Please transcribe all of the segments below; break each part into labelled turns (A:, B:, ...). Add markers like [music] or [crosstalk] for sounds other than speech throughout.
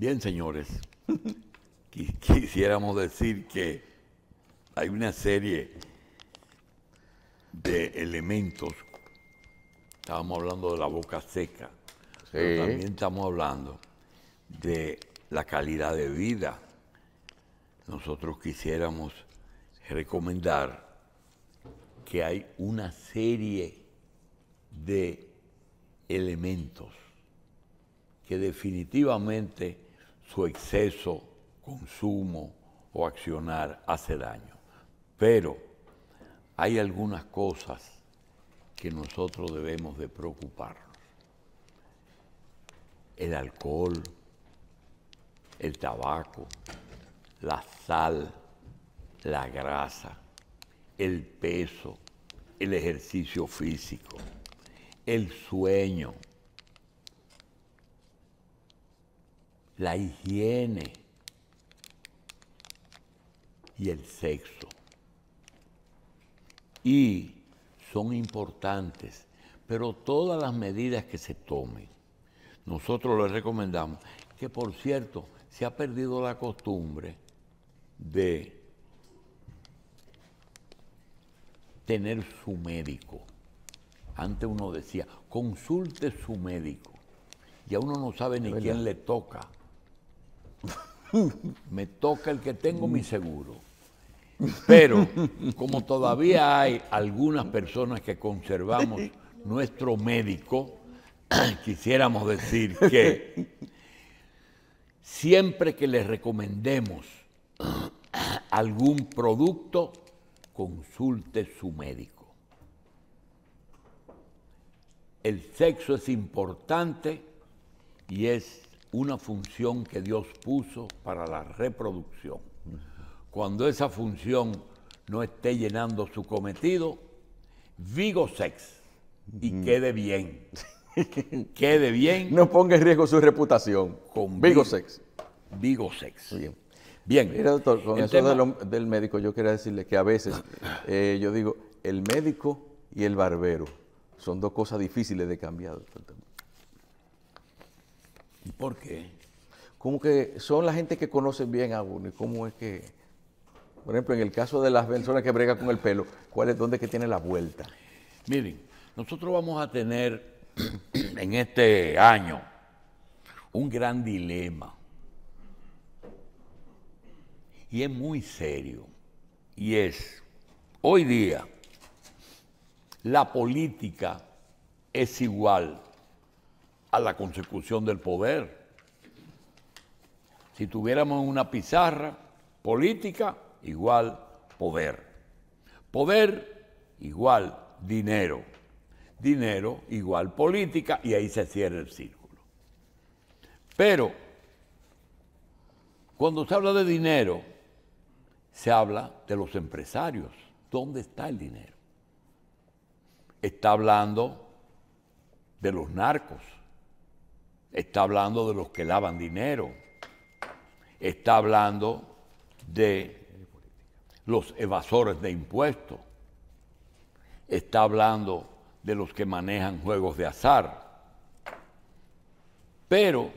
A: Bien, señores, [laughs] quisiéramos decir que hay una serie de elementos. Estábamos hablando de la boca seca, pero también estamos hablando de la calidad de vida. Nosotros quisiéramos recomendar que hay una serie de elementos que definitivamente su exceso, consumo o accionar hace daño. Pero hay algunas cosas que nosotros debemos de preocuparnos. El alcohol, el tabaco, la sal, la grasa, el peso, el ejercicio físico, el sueño, la higiene y el sexo. Y son importantes, pero todas las medidas que se tomen, nosotros les recomendamos, que por cierto, se ha perdido la costumbre de tener su médico. Antes uno decía, consulte su médico. Ya uno no sabe ni quién le toca. [laughs] me toca el que tengo mi seguro. Pero como todavía hay algunas personas que conservamos nuestro médico, [clears throat] quisiéramos decir que siempre que les recomendemos [clears throat] algún producto, consulte su médico. El sexo es importante y es una función que Dios puso para la reproducción. Cuando esa función no esté llenando su cometido, vigo sex y quede bien. [laughs] quede bien. No ponga en riesgo su reputación. Con vigo, sex. Vigo sex. Bien. Mira, doctor, con eso del médico, yo quería decirle que a veces, [laughs] eh, yo digo, el médico y el barbero son dos cosas difíciles de cambiar, doctor. ¿Por qué? Como que son la gente que conocen bien a uno cómo es que, por ejemplo, en el caso de las personas que bregan con el pelo, ¿cuál es donde que tiene la vuelta? Miren, nosotros vamos a tener [clears throat] en este año un gran dilema. Y es muy serio. Y es, hoy día, la política es igual a la consecución del poder. Si tuviéramos una pizarra política, igual poder. Poder igual dinero. Dinero igual política y ahí se cierra el círculo. Pero cuando se habla de dinero, se habla de los empresarios. ¿Dónde está el dinero? Está hablando de los narcos Está hablando de los que lavan dinero. Está hablando de los evasores de impuestos. Está hablando de los que manejan juegos de azar. Pero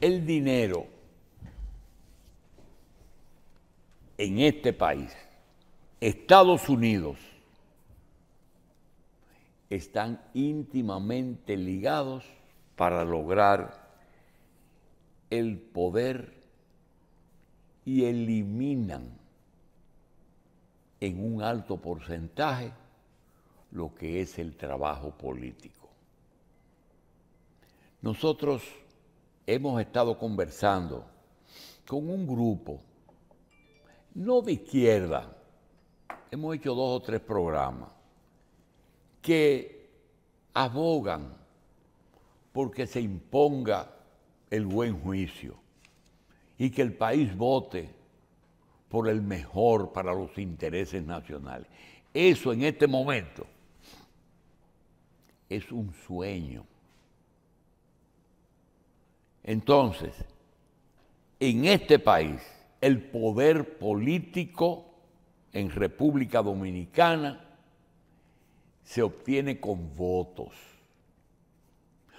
A: el dinero en este país, Estados Unidos, están íntimamente ligados para lograr el poder y eliminan en un alto porcentaje lo que es el trabajo político. Nosotros hemos estado conversando con un grupo, no de izquierda, hemos hecho dos o tres programas, que abogan porque se imponga el buen juicio y que el país vote por el mejor para los intereses nacionales. Eso en este momento es un sueño. Entonces, en este país, el poder político en República Dominicana se obtiene con votos.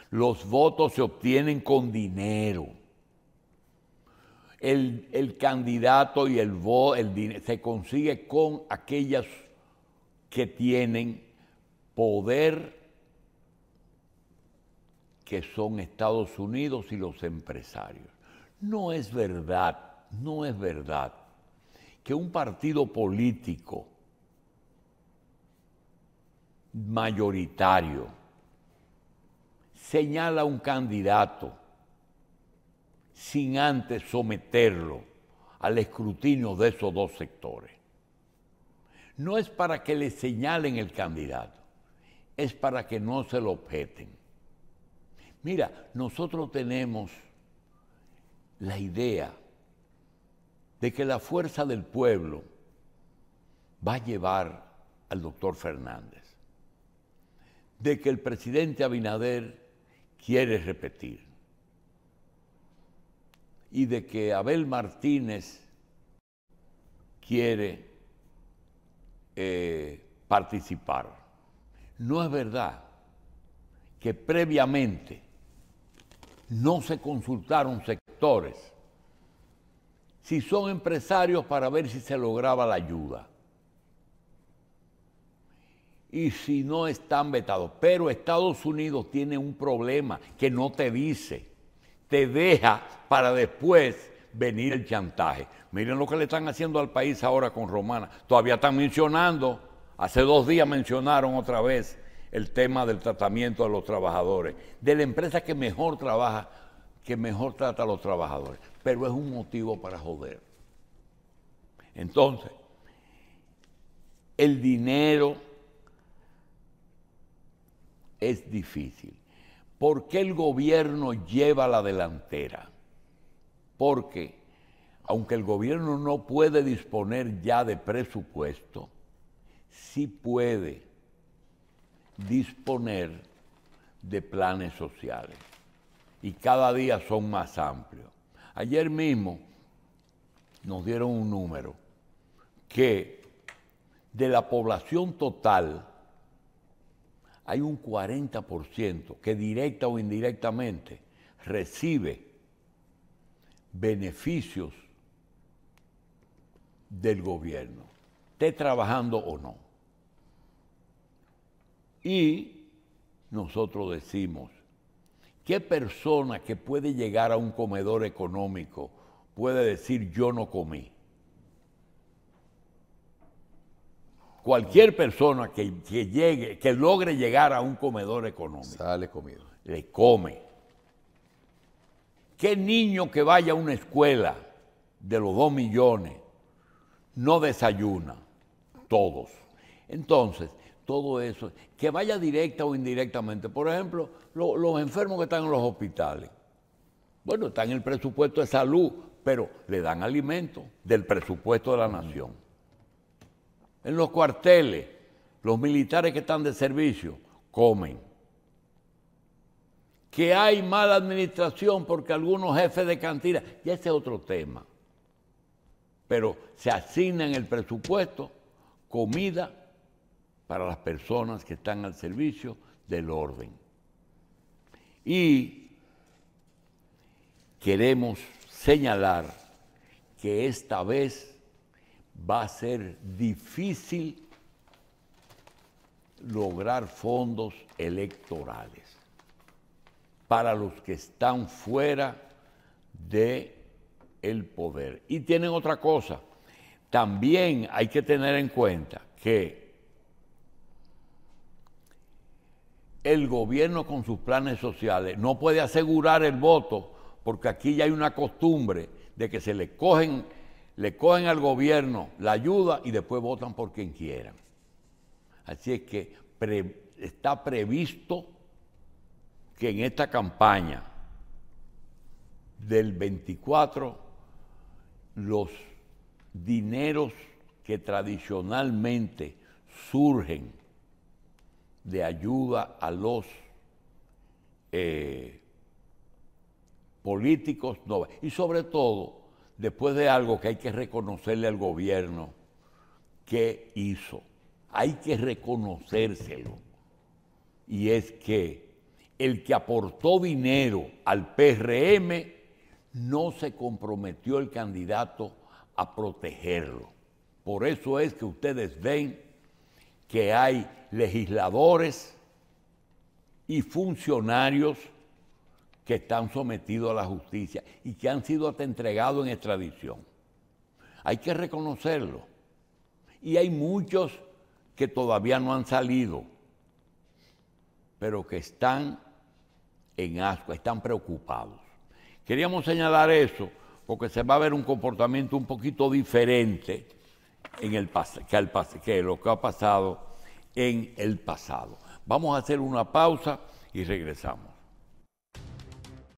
A: Los votos se obtienen con dinero. El, el candidato y el voto se consigue con aquellas que tienen poder que son Estados Unidos y los empresarios. No es verdad, no es verdad que un partido político mayoritario, señala un candidato sin antes someterlo al escrutinio de esos dos sectores. No es para que le señalen el candidato, es para que no se lo objeten. Mira, nosotros tenemos la idea de que la fuerza del pueblo va a llevar al doctor Fernández de que el presidente Abinader quiere repetir y de que Abel Martínez quiere eh, participar. No es verdad que previamente no se consultaron sectores, si son empresarios para ver si se lograba la ayuda y si no están vetados. Pero Estados Unidos tiene un problema que no te dice, te deja para después venir el chantaje. Miren lo que le están haciendo al país ahora con Romana. Todavía están mencionando, hace dos días mencionaron otra vez el tema del tratamiento de los trabajadores, de la empresa que mejor trabaja, que mejor trata a los trabajadores. Pero es un motivo para joder. Entonces, el dinero es difícil. ¿Por qué el gobierno lleva la delantera? Porque aunque el gobierno no puede disponer ya de presupuesto, sí puede disponer de planes sociales. Y cada día son más amplios. Ayer mismo nos dieron un número que de la población total hay un 40% que directa o indirectamente recibe beneficios del gobierno, esté trabajando o no. Y nosotros decimos, ¿qué persona que puede llegar a un comedor económico puede decir yo no comí? Cualquier persona que, llegue, que logre llegar a un comedor económico. Sale comido. Le come. ¿Qué niño que vaya a una escuela de los dos millones no desayuna? Todos. Entonces, todo eso, que vaya directa o indirectamente. Por ejemplo, los enfermos que están en los hospitales. Bueno, están en el presupuesto de salud, pero le dan alimento del presupuesto de la nación en los cuarteles, los militares que están de servicio comen. Que hay mala administración porque algunos jefes de cantina, y ese es otro tema, pero se asigna en el presupuesto comida para las personas que están al servicio del orden. Y queremos señalar que esta vez va a ser difícil lograr fondos electorales para los que están fuera de el poder. Y tienen otra cosa. También hay que tener en cuenta que el gobierno con sus planes sociales no puede asegurar el voto porque aquí ya hay una costumbre de que se le cogen le cogen al gobierno la ayuda y después votan por quien quieran. Así es que está previsto que en esta campaña del 24 los dineros que tradicionalmente surgen de ayuda a los eh, políticos no, y sobre todo después de algo que hay que reconocerle al gobierno que hizo, hay que reconocérselo. Y es que el que aportó dinero al PRM no se comprometió el candidato a protegerlo. Por eso es que ustedes ven que hay legisladores y funcionarios que están sometidos a la justicia y que han sido hasta entregados en extradición. Hay que reconocerlo. Y hay muchos que todavía no han salido, pero que están en asco, están preocupados. Queríamos señalar eso porque se va a ver un comportamiento un poquito diferente en el que, que lo que ha pasado en el pasado. Vamos a hacer una pausa y regresamos.